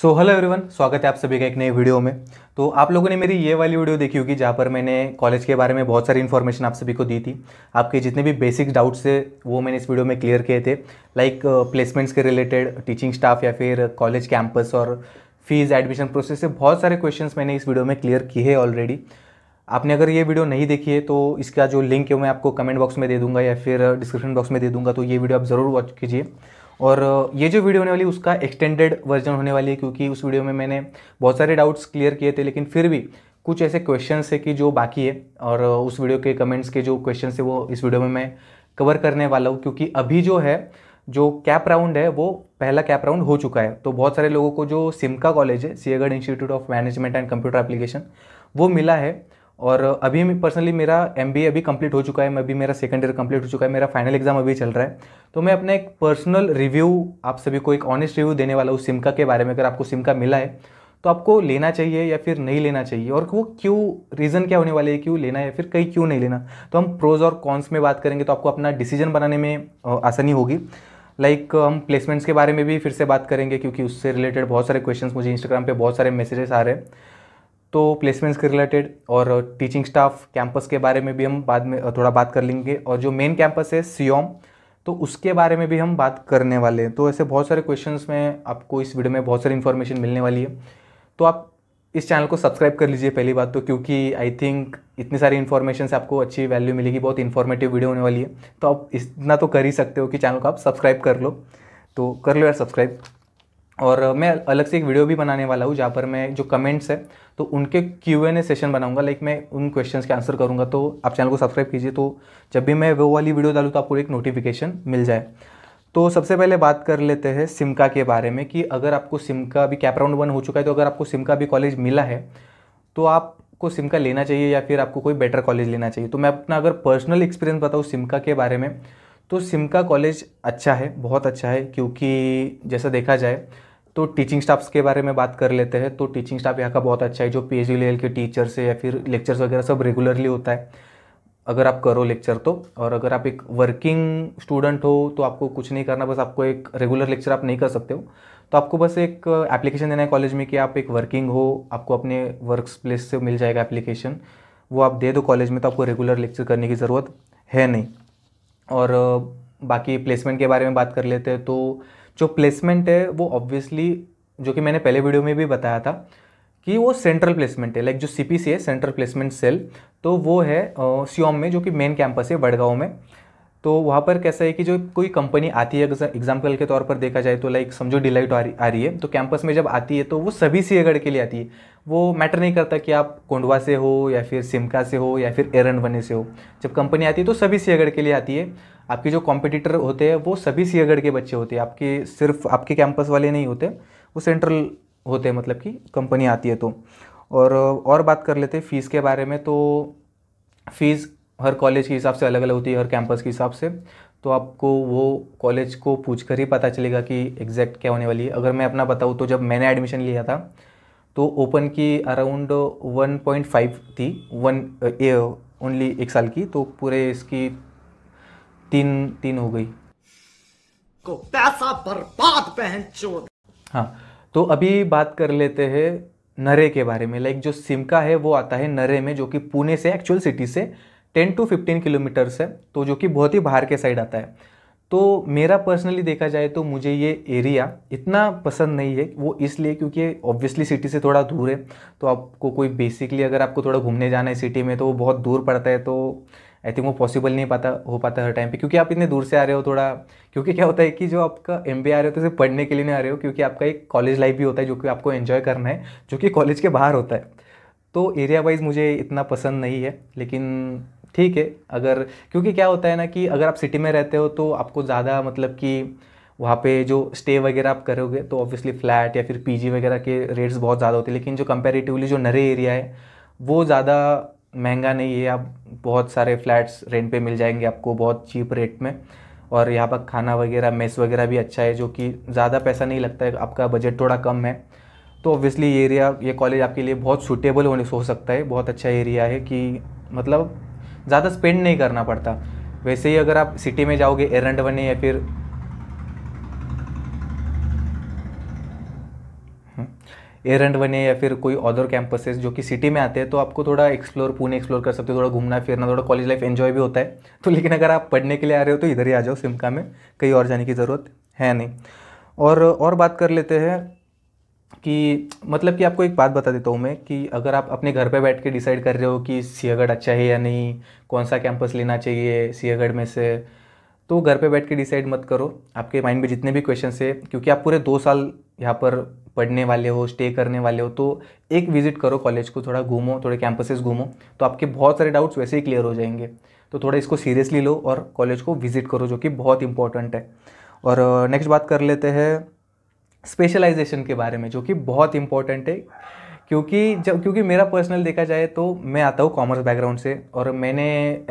so hello everyone स्वागत है आप सभी का एक नई वीडियो में तो आप लोगों ने मेरी ये वाली वीडियो देखी होगी जहाँ पर मैंने कॉलेज के बारे में बहुत सारी इन्फॉर्मेशन आप सभी को दी थी आपके जितने भी बेसिक डाउट्स थे वो मैंने इस वीडियो में क्लियर किए थे लाइक प्लेसमेंट्स uh, के रिलेटेड टीचिंग स्टाफ या फिर कॉलेज कैंपस और फीस एडमिशन प्रोसेस से बहुत सारे क्वेश्चन मैंने इस वीडियो में क्लियर किए हैं ऑलरेडी आपने अगर ये वीडियो नहीं देखी है तो इसका जो लिंक है मैं आपको कमेंट बॉक्स में दे दूंगा या फिर डिस्क्रिप्शन uh, बॉक्स में दे दूंगा तो ये वीडियो आप ज़रूर वॉच कीजिए और ये जो वीडियो होने वाली उसका एक्सटेंडेड वर्जन होने वाली है क्योंकि उस वीडियो में मैंने बहुत सारे डाउट्स क्लियर किए थे लेकिन फिर भी कुछ ऐसे क्वेश्चन है कि जो बाकी है और उस वीडियो के कमेंट्स के जो क्वेश्चन है वो इस वीडियो में मैं कवर करने वाला हूँ क्योंकि अभी जो है जो कैप राउंड है वो पहला कैप राउंड हो चुका है तो बहुत सारे लोगों को जो सिमका कॉलेज है Siyagarh institute of management and computer application वो मिला है और अभी पर्सनली मेरा एम अभी कंप्लीट हो चुका है मैं अभी मेरा सेकंड ईयर कंप्लीट हो चुका है मेरा फाइनल एग्जाम अभी चल रहा है तो मैं अपना एक पर्सनल रिव्यू आप सभी को एक ऑनेस्ट रिव्यू देने वाला हूँ सिमका के बारे में अगर आपको सिमका मिला है तो आपको लेना चाहिए या फिर नहीं लेना चाहिए और वो क्यों रीज़न क्या होने वाले है क्यों लेना है या फिर कहीं क्यों नहीं लेना तो हम प्रोज और कॉन्स में बात करेंगे तो आपको अपना डिसीजन बनाने में आसानी होगी लाइक like, हम प्लेसमेंट्स के बारे में भी फिर से बात करेंगे क्योंकि उससे रिलेटेड बहुत सारे क्वेश्चंस मुझे इंस्टाग्राम पे बहुत सारे मैसेजेस आ रहे हैं तो प्लेसमेंट्स के रिलेटेड और टीचिंग स्टाफ कैंपस के बारे में भी हम बाद में थोड़ा बात कर लेंगे और जो मेन कैंपस है सीओम तो उसके बारे में भी हम बात करने वाले हैं तो ऐसे बहुत सारे क्वेश्चंस में आपको इस वीडियो में बहुत सारी इन्फॉर्मेशन मिलने वाली है तो आप इस चैनल को सब्सक्राइब कर लीजिए पहली बात तो क्योंकि आई थिंक इतनी सारी इन्फॉर्मेशन से आपको अच्छी वैल्यू मिलेगी बहुत इन्फॉर्मेटिव वीडियो होने वाली है तो आप इतना तो कर ही सकते हो कि चैनल को आप सब्सक्राइब कर लो तो कर लो यार सब्सक्राइब और मैं अलग से एक वीडियो भी बनाने वाला हूँ जहाँ पर मैं जो कमेंट्स है तो उनके क्यू एन ए सेशन बनाऊंगा लाइक मैं उन क्वेश्चंस के आंसर करूँगा तो आप चैनल को सब्सक्राइब कीजिए तो जब भी मैं वो वाली वीडियो डालूँ तो आपको एक नोटिफिकेशन मिल जाए तो सबसे पहले बात कर लेते हैं सिमका के बारे में कि अगर आपको सिमका अभी कैप राउंड वन हो चुका है तो अगर आपको सिमका अभी कॉलेज मिला है तो आपको सिमका लेना चाहिए या फिर आपको कोई बेटर कॉलेज लेना चाहिए तो मैं अपना अगर पर्सनल एक्सपीरियंस बताऊँ सिमका के बारे में तो सिमका कॉलेज अच्छा है बहुत अच्छा है क्योंकि जैसा देखा जाए तो टीचिंग स्टाफ्स के बारे में बात कर लेते हैं तो टीचिंग स्टाफ यहाँ का बहुत अच्छा है जो पी एच लेवल के टीचर्स है या फिर लेक्चर्स वगैरह सब रेगुलरली होता है अगर आप करो लेक्चर तो और अगर आप एक वर्किंग स्टूडेंट हो तो आपको कुछ नहीं करना बस आपको एक रेगुलर लेक्चर आप नहीं कर सकते हो तो आपको बस एक एप्लीकेशन देना है कॉलेज में कि आप एक वर्किंग हो आपको अपने वर्क प्लेस से मिल जाएगा एप्लीकेशन वो आप दे दो कॉलेज में तो आपको रेगुलर लेक्चर करने की ज़रूरत है नहीं और बाकी प्लेसमेंट के बारे में बात कर लेते हैं तो जो प्लेसमेंट है वो ऑब्वियसली जो कि मैंने पहले वीडियो में भी बताया था कि वो सेंट्रल प्लेसमेंट है लाइक जो सी है सेंट्रल प्लेसमेंट सेल तो वो है सियोम में जो कि मेन कैंपस है बड़गांव में तो वहाँ पर कैसा है कि जो कोई कंपनी आती है एग्जाम्पल के तौर पर देखा जाए तो लाइक समझो डिलाइट आ रही आ रही है तो कैंपस में जब आती है तो वो सभी सीएगढ़ के लिए आती है वो मैटर नहीं करता कि आप कोंडवा से हो या फिर सिमका से हो या फिर एरन बने से हो जब कंपनी आती है तो सभी सियागढ़ के लिए आती है आपके जो कॉम्पिटिटर होते हैं वो सभी सियागढ़ के बच्चे होते हैं आपके सिर्फ आपके कैंपस वाले नहीं होते वो सेंट्रल होते हैं मतलब कि कंपनी आती है तो और और बात कर लेते हैं फ़ीस के बारे में तो फ़ीस हर कॉलेज के हिसाब से अलग अलग होती है हर कैंपस के हिसाब से तो आपको वो कॉलेज को पूछ कर ही पता चलेगा कि एग्जैक्ट क्या होने वाली है अगर मैं अपना बताऊँ तो जब मैंने एडमिशन लिया था तो ओपन की अराउंड 1.5 थी वन ओनली एक साल की तो पूरे इसकी तीन तीन हो गई को पैसा बर्बाद पहन चोद हाँ तो अभी बात कर लेते हैं नरे के बारे में लाइक जो सिमका है वो आता है नरे में जो कि पुणे से एक्चुअल सिटी से 10 टू 15 किलोमीटर है तो जो कि बहुत ही बाहर के साइड आता है तो मेरा पर्सनली देखा जाए तो मुझे ये एरिया इतना पसंद नहीं है वो इसलिए क्योंकि ऑब्वियसली सिटी से थोड़ा दूर है तो आपको कोई बेसिकली अगर आपको थोड़ा घूमने जाना है सिटी में तो वो बहुत दूर पड़ता है तो आई थिंक वो पॉसिबल नहीं पाता हो पाता हर टाइम पे क्योंकि आप इतने दूर से आ रहे हो थोड़ा क्योंकि क्या होता है कि जो आपका एम आ रहे हो तो सिर्फ पढ़ने के लिए नहीं आ रहे हो क्योंकि आपका एक कॉलेज लाइफ भी होता है जो कि आपको एन्जॉय करना है जो कि कॉलेज के बाहर होता है तो एरिया वाइज मुझे इतना पसंद नहीं है लेकिन ठीक है अगर क्योंकि क्या होता है ना कि अगर आप सिटी में रहते हो तो आपको ज़्यादा मतलब कि वहाँ पे जो स्टे वगैरह आप करोगे तो ऑब्वियसली फ्लैट या फिर पीजी वगैरह के रेट्स बहुत ज़्यादा होते हैं लेकिन जो कंपेरेटिवली जो नरे एरिया है वो ज़्यादा महंगा नहीं है आप बहुत सारे फ्लैट्स रेंट पे मिल जाएंगे आपको बहुत चीप रेट में और यहाँ पर खाना वगैरह मेस वगैरह भी अच्छा है जो कि ज़्यादा पैसा नहीं लगता है आपका बजट थोड़ा कम है तो ऑब्वियसली ये एरिया ये कॉलेज आपके लिए बहुत सूटेबल होने हो सकता है बहुत अच्छा एरिया है कि मतलब ज़्यादा स्पेंड नहीं करना पड़ता वैसे ही अगर आप सिटी में जाओगे एरंडवनी या फिर एरेंट बने या फिर कोई अदर कैंपसेस जो कि सिटी में आते हैं तो आपको थोड़ा एक्सप्लोर पुणे एक्सप्लोर कर सकते हो थोड़ा घूमना फिरना थोड़ा कॉलेज लाइफ एन्जॉय भी होता है तो लेकिन अगर आप पढ़ने के लिए आ रहे हो तो इधर ही आ जाओ सिमका में कहीं और जाने की ज़रूरत है नहीं और और बात कर लेते हैं कि मतलब कि आपको एक बात बता देता हूँ मैं कि अगर आप अपने घर पर बैठ के डिसाइड कर रहे हो कि सियागढ़ अच्छा है या नहीं कौन सा कैंपस लेना चाहिए सियागढ़ में से तो घर पे बैठ के डिसाइड मत करो आपके माइंड में जितने भी क्वेश्चन है क्योंकि आप पूरे दो साल यहाँ पर पढ़ने वाले हो स्टे करने वाले हो तो एक विज़िट करो कॉलेज को थोड़ा घूमो थोड़े कैंपसेस घूमो तो आपके बहुत सारे डाउट्स वैसे ही क्लियर हो जाएंगे तो थोड़ा इसको सीरियसली लो और कॉलेज को विज़िट करो जो कि बहुत इंपॉर्टेंट है और नेक्स्ट बात कर लेते हैं स्पेशलाइजेशन के बारे में जो कि बहुत इंपॉर्टेंट है क्योंकि जब क्योंकि मेरा पर्सनल देखा जाए तो मैं आता हूँ कॉमर्स बैकग्राउंड से और मैंने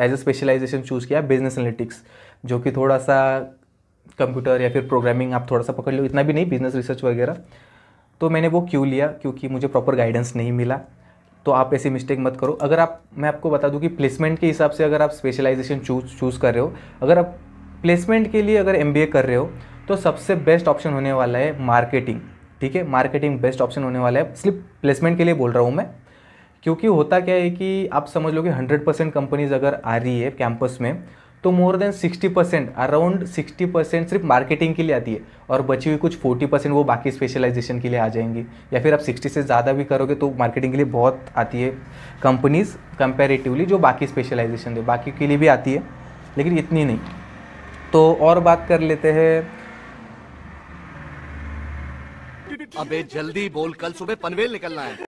एज अ स्पेशलाइजेशन चूज़ किया बिजनेस एनालिटिक्स जो कि थोड़ा सा कंप्यूटर या फिर प्रोग्रामिंग आप थोड़ा सा पकड़ लो इतना भी नहीं बिजनेस रिसर्च वगैरह तो मैंने वो क्यों लिया क्योंकि मुझे प्रॉपर गाइडेंस नहीं मिला तो आप ऐसी मिस्टेक मत करो अगर आप मैं आपको बता दूं कि प्लेसमेंट के हिसाब से अगर आप स्पेशलाइजेशन चूज चूज़ कर रहे हो अगर आप प्लेसमेंट के लिए अगर एम कर रहे हो तो सबसे बेस्ट ऑप्शन होने वाला है मार्केटिंग ठीक है मार्केटिंग बेस्ट ऑप्शन होने वाला है सिर्फ प्लेसमेंट के लिए बोल रहा हूँ मैं क्योंकि होता क्या है कि आप समझ लो कि हंड्रेड परसेंट कंपनीज़ अगर आ रही है कैंपस में तो more than 60 percent around 60 percent सिर्फ मार्केटिंग के लिए आती है और बची हुई कुछ 40 परसेंट वो बाकी स्पेशलाइजेशन के लिए आ जाएंगी या फिर आप 60 से ज़्यादा भी करोगे तो मार्केटिंग के लिए बहुत आती है कंपनीज़ कंपेरेटिवली जो बाकी स्पेशलाइजेशन दे बाकी के लिए भी आती है लेकिन इतनी नहीं तो और बात कर लेते हैं अबे जल्दी बोल कल सुबह पनवेल निकलना है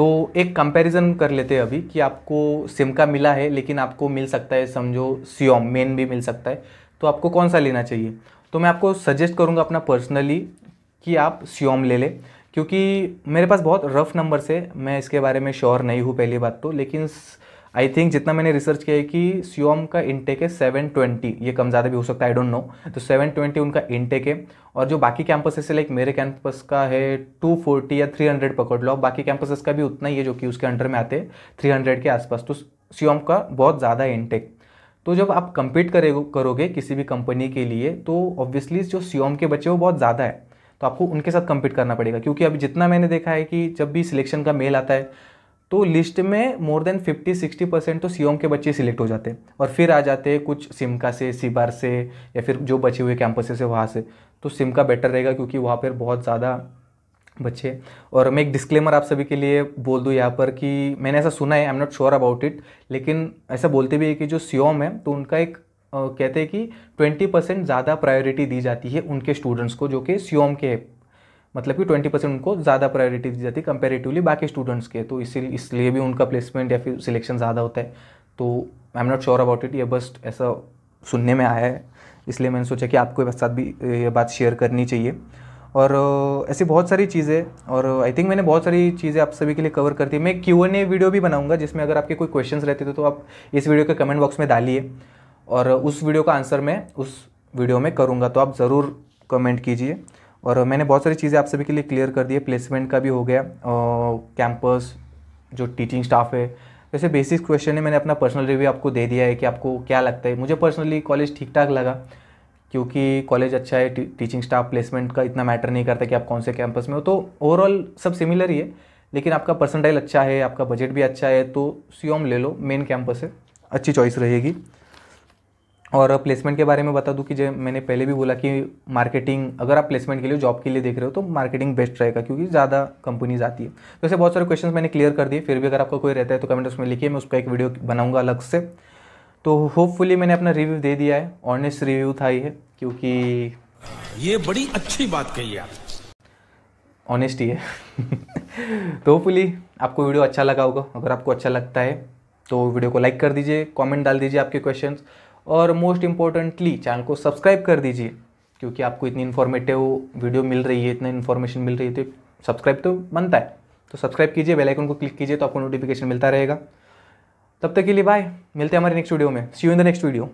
तो एक कंपैरिजन कर लेते हैं अभी कि आपको सिम का मिला है लेकिन आपको मिल सकता है समझो सियोम मेन भी मिल सकता है तो आपको कौन सा लेना चाहिए तो मैं आपको सजेस्ट करूँगा अपना पर्सनली कि आप सियोम ले लें क्योंकि मेरे पास बहुत रफ़ नंबर से मैं इसके बारे में श्योर नहीं हूँ पहली बात तो लेकिन आई थिंक जितना मैंने रिसर्च किया है कि सीओम का इनटेक है सेवन ट्वेंटी ये कम ज़्यादा भी हो सकता है आई डोंट नो तो सेवन ट्वेंटी उनका इनटेक है और जो बाकी कैंपसेस से लाइक मेरे कैंपस का है टू फोर्टी या थ्री हंड्रेड पकड़ लो बाकी कैंपसेस का भी उतना ही है जो कि उसके अंडर में आते हैं थ्री हंड्रेड के आसपास तो सीओम का बहुत ज़्यादा इनटेक तो जब आप कंपीट करे करोगे किसी भी कंपनी के लिए तो ऑब्वियसली जो सीओम के बच्चे वो बहुत ज़्यादा है तो आपको उनके साथ कंपीट करना पड़ेगा क्योंकि अभी जितना मैंने देखा है कि जब भी सिलेक्शन का मेल आता है तो लिस्ट में मोर देन 50 60 परसेंट तो सी के बच्चे सिलेक्ट हो जाते हैं और फिर आ जाते हैं कुछ सिमका से सीबार से या फिर जो बचे हुए कैंपसेस से वहाँ से तो सिमका बेटर रहेगा क्योंकि वहाँ पर बहुत ज़्यादा बच्चे और मैं एक डिस्क्लेमर आप सभी के लिए बोल दूँ यहाँ पर कि मैंने ऐसा सुना है I am not sure about it लेकिन ऐसा बोलते भी है कि जो सीओम है तो उनका एक कहते हैं कि 20 परसेंट ज़्यादा प्रायोरिटी दी जाती है उनके स्टूडेंट्स को जो कि सीओम के मतलब कि ट्वेंटी परसेंट उनको ज़्यादा प्रायोरिटी दी जाती है कंपेरेटिवली बाकी स्टूडेंट्स के तो इसी इसलिए भी उनका प्लेसमेंट या फिर सिलेक्शन ज़्यादा होता है तो I am not sure about it ये बस ऐसा सुनने में आया है इसलिए मैंने सोचा कि आपको साथ भी ये बात शेयर करनी चाहिए और ऐसी बहुत सारी चीज़ें और आई थिंक मैंने बहुत सारी चीज़ें आप सभी के लिए कवर करती है मैं क्यू एन ए वीडियो भी बनाऊंगा जिसमें अगर आपके कोई क्वेश्चंस रहते थे तो आप इस वीडियो के कमेंट बॉक्स में डालिए और उस वीडियो का आंसर मैं उस वीडियो में करूँगा तो आप ज़रूर कमेंट कीजिए और मैंने बहुत सारी चीज़ें आप सभी के लिए क्लियर कर दी है प्लेसमेंट का भी हो गया कैंपस जो टीचिंग स्टाफ है वैसे बेसिक क्वेश्चन है मैंने अपना पर्सनल रिव्यू आपको दे दिया है कि आपको क्या लगता है मुझे पर्सनली कॉलेज ठीक ठाक लगा क्योंकि कॉलेज अच्छा है टी, टीचिंग स्टाफ प्लेसमेंट का इतना मैटर नहीं करता कि आप कौन से कैंपस में हो तो ओवरऑल सब सिमिलर ही है लेकिन आपका पर्सनटाइल अच्छा है आपका बजट भी अच्छा है तो सी ले लो मेन कैंपस है अच्छी चॉइस रहेगी और प्लेसमेंट के बारे में बता दूं कि जो मैंने पहले भी बोला कि मार्केटिंग अगर आप प्लेसमेंट के लिए जॉब के लिए देख रहे हो तो मार्केटिंग बेस्ट रहेगा क्योंकि ज़्यादा कंपनीज आती है तो ऐसे बहुत सारे क्वेश्चंस मैंने क्लियर कर दिए फिर भी अगर आपका कोई रहता है तो कमेंट उसमें लिखिए मैं उसका एक वीडियो बनाऊंगा अलग से तो होपफुली मैंने अपना रिव्यू दे दिया है ऑनेस्ट रिव्यू था ये क्योंकि ये बड़ी अच्छी बात कही आप ऑनेस्टी है तो होपफुली आपको वीडियो अच्छा लगा होगा अगर आपको अच्छा लगता है तो वीडियो को लाइक कर दीजिए कमेंट डाल दीजिए आपके क्वेश्चंस और मोस्ट इम्पोर्टेंटली चैनल को सब्सक्राइब कर दीजिए क्योंकि आपको इतनी इन्फॉर्मेटिव वीडियो मिल रही है इतना इन्फॉर्मेशन मिल रही है तो सब्सक्राइब तो बनता है तो सब्सक्राइब कीजिए बेल आइकन को क्लिक कीजिए तो आपको नोटिफिकेशन मिलता रहेगा तब तक के लिए बाय मिलते हैं हमारे नेक्स्ट वीडियो में see you in the next video